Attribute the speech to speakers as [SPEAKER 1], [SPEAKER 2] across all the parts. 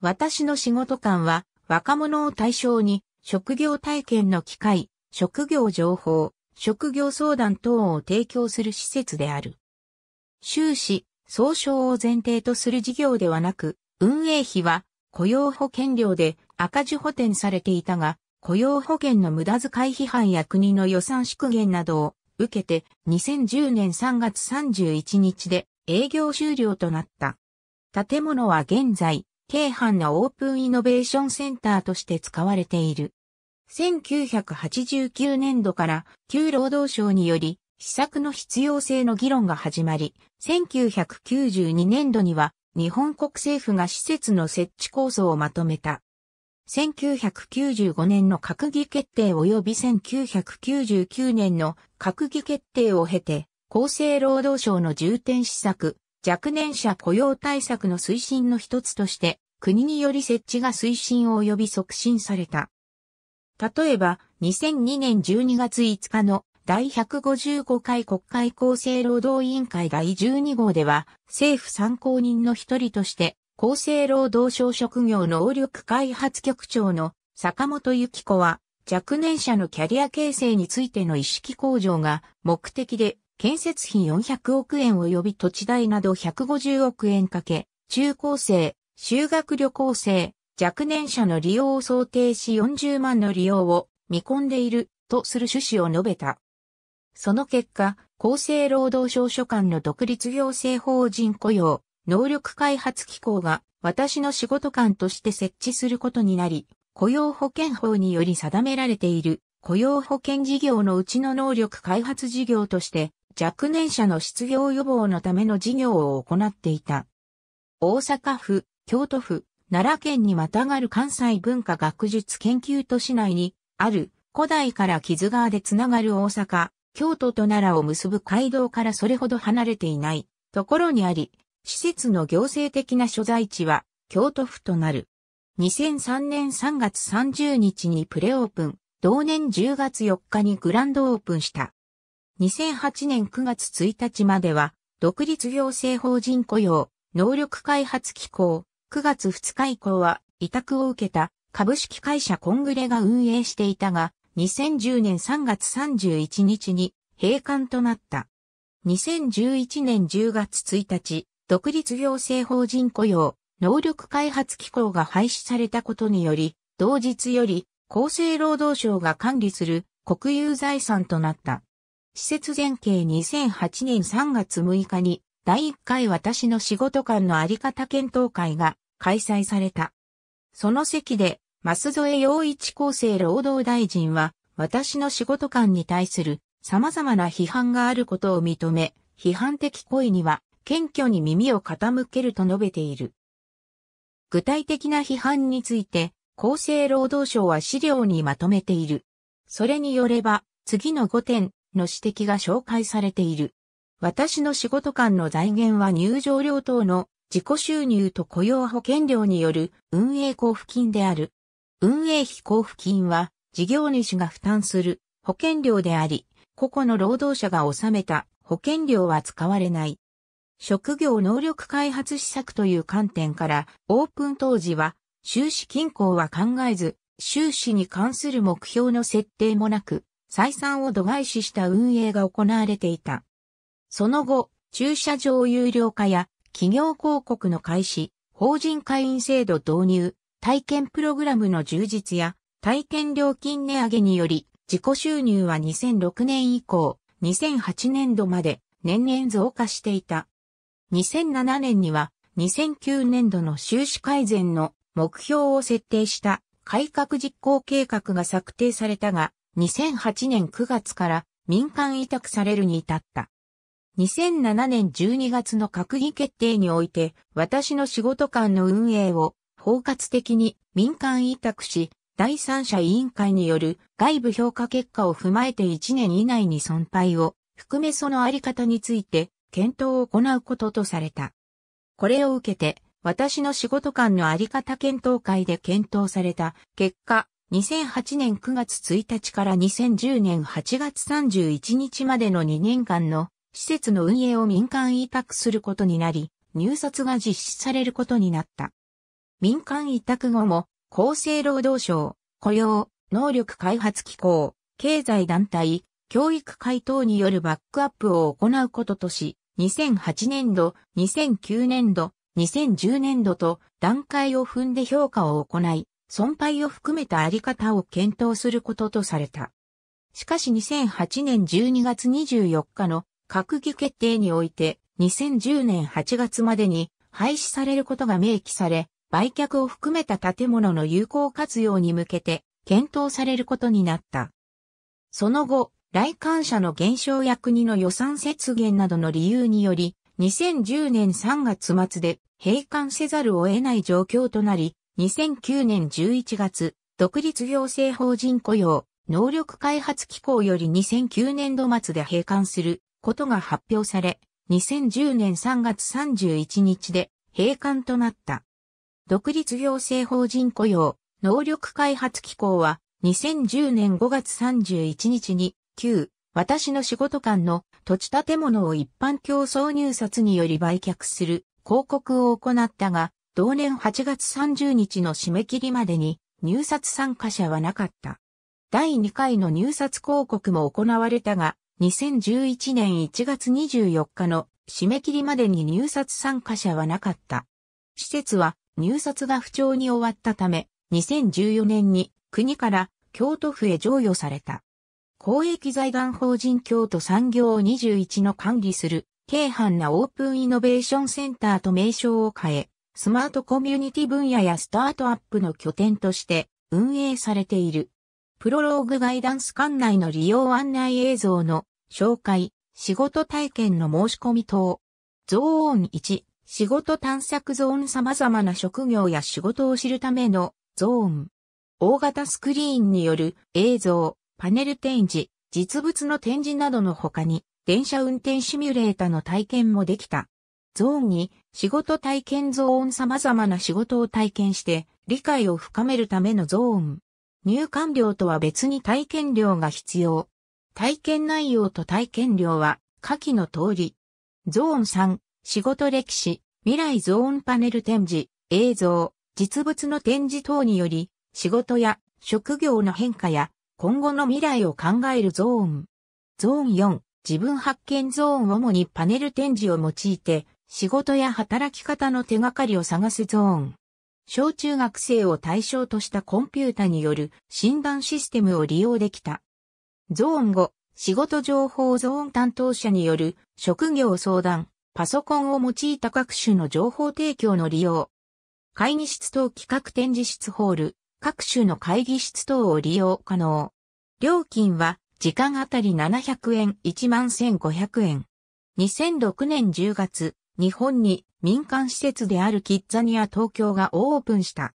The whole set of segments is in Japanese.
[SPEAKER 1] 私の仕事観は、若者を対象に、職業体験の機会、職業情報、職業相談等を提供する施設である。収支、総称を前提とする事業ではなく、運営費は雇用保険料で赤字補填されていたが、雇用保険の無駄遣い批判や国の予算縮減などを受けて2010年3月31日で営業終了となった。建物は現在京阪のオープンイノベーションセンターとして使われている。1989年度から旧労働省により施策の必要性の議論が始まり、1992年度には日本国政府が施設の設置構想をまとめた。1995年の閣議決定及び1999年の閣議決定を経て、厚生労働省の重点施策、若年者雇用対策の推進の一つとして、国により設置が推進及び促進された。例えば、2002年12月5日の第155回国会厚生労働委員会第12号では、政府参考人の一人として、厚生労働省職業能力開発局長の坂本幸子は、若年者のキャリア形成についての意識向上が目的で建設費400億円及び土地代など150億円かけ、中高生、修学旅行生、若年者の利用を想定し40万の利用を見込んでいるとする趣旨を述べた。その結果、厚生労働省所管の独立行政法人雇用、能力開発機構が私の仕事官として設置することになり、雇用保険法により定められている雇用保険事業のうちの能力開発事業として若年者の失業予防のための事業を行っていた。大阪府、京都府、奈良県にまたがる関西文化学術研究都市内にある古代から木津川でつながる大阪、京都と奈良を結ぶ街道からそれほど離れていないところにあり、施設の行政的な所在地は京都府となる。2003年3月30日にプレオープン、同年10月4日にグランドオープンした。2008年9月1日までは、独立行政法人雇用、能力開発機構、9月2日以降は、委託を受けた株式会社コングレが運営していたが、2010年3月31日に閉館となった。2011年10月1日、独立行政法人雇用、能力開発機構が廃止されたことにより、同日より厚生労働省が管理する国有財産となった。施設全景2008年3月6日に第1回私の仕事官のあり方検討会が開催された。その席で、舛添洋一厚生労働大臣は、私の仕事官に対する様々な批判があることを認め、批判的声には謙虚に耳を傾けると述べている。具体的な批判について、厚生労働省は資料にまとめている。それによれば、次の5点の指摘が紹介されている。私の仕事間の財源は入場料等の自己収入と雇用保険料による運営交付金である。運営費交付金は事業主が負担する保険料であり、個々の労働者が納めた保険料は使われない。職業能力開発施策という観点から、オープン当時は収支均衡は考えず、収支に関する目標の設定もなく、採算を度外視した運営が行われていた。その後、駐車場有料化や企業広告の開始、法人会員制度導入、体験プログラムの充実や体験料金値上げにより、自己収入は2006年以降、2008年度まで年々増加していた。2007年には2009年度の収支改善の目標を設定した改革実行計画が策定されたが、2008年9月から民間委託されるに至った。2007年12月の閣議決定において、私の仕事間の運営を包括的に民間委託し、第三者委員会による外部評価結果を踏まえて1年以内に損廃を含めそのあり方について検討を行うこととされた。これを受けて、私の仕事間のあり方検討会で検討された結果、2008年9月1日から2010年8月31日までの2年間の施設の運営を民間委託することになり、入札が実施されることになった。民間委託後も、厚生労働省、雇用、能力開発機構、経済団体、教育会等によるバックアップを行うこととし、2008年度、2009年度、2010年度と段階を踏んで評価を行い、損廃を含めたあり方を検討することとされた。しかし2008年12月24日の閣議決定において、2010年8月までに廃止されることが明記され、売却を含めた建物の有効活用に向けて検討されることになった。その後、来館者の減少や国の予算節減などの理由により、2010年3月末で閉館せざるを得ない状況となり、2009年11月、独立行政法人雇用、能力開発機構より2009年度末で閉館することが発表され、2010年3月31日で閉館となった。独立行政法人雇用、能力開発機構は、2010年5月31日に、旧、私の仕事間の土地建物を一般競争入札により売却する広告を行ったが、同年8月30日の締め切りまでに入札参加者はなかった。第2回の入札広告も行われたが、2011年1月24日の締め切りまでに入札参加者はなかった。施設は入札が不調に終わったため、2014年に国から京都府へ譲与された。公益財団法人京都産業21の管理する軽犯なオープンイノベーションセンターと名称を変え、スマートコミュニティ分野やスタートアップの拠点として運営されている。プロローグガイダンス館内の利用案内映像の紹介、仕事体験の申し込み等。ゾーン1、仕事探索ゾーン様々な職業や仕事を知るためのゾーン。大型スクリーンによる映像、パネル展示、実物の展示などの他に、電車運転シミュレータの体験もできた。ゾーンに仕事体験ゾーン様々な仕事を体験して理解を深めるためのゾーン。入館料とは別に体験料が必要。体験内容と体験料は下記の通り。ゾーン3、仕事歴史、未来ゾーンパネル展示、映像、実物の展示等により、仕事や職業の変化や今後の未来を考えるゾーン。ゾーン4、自分発見ゾーン主にパネル展示を用いて、仕事や働き方の手がかりを探すゾーン。小中学生を対象としたコンピュータによる診断システムを利用できた。ゾーン5、仕事情報ゾーン担当者による職業相談、パソコンを用いた各種の情報提供の利用。会議室等企画展示室ホール、各種の会議室等を利用可能。料金は時間あたり700円1万1500円。2006年10月、日本に民間施設であるキッザニア東京がオープンした。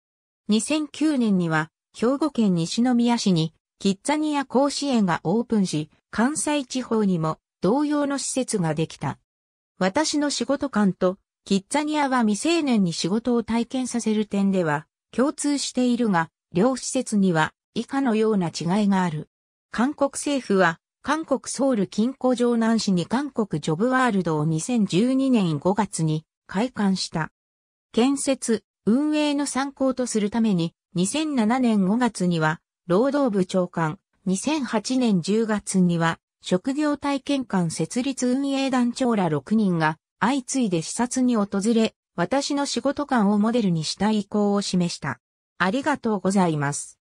[SPEAKER 1] 2009年には、兵庫県西宮市にキッザニア甲子園がオープンし、関西地方にも同様の施設ができた。私の仕事観と、キッザニアは未成年に仕事を体験させる点では共通しているが、両施設には以下のような違いがある。韓国政府は、韓国ソウル近郊城南市に韓国ジョブワールドを2012年5月に開館した。建設、運営の参考とするために、2007年5月には、労働部長官、2008年10月には、職業体験館設立運営団長ら6人が、相次いで視察に訪れ、私の仕事感をモデルにした意向を示した。ありがとうございます。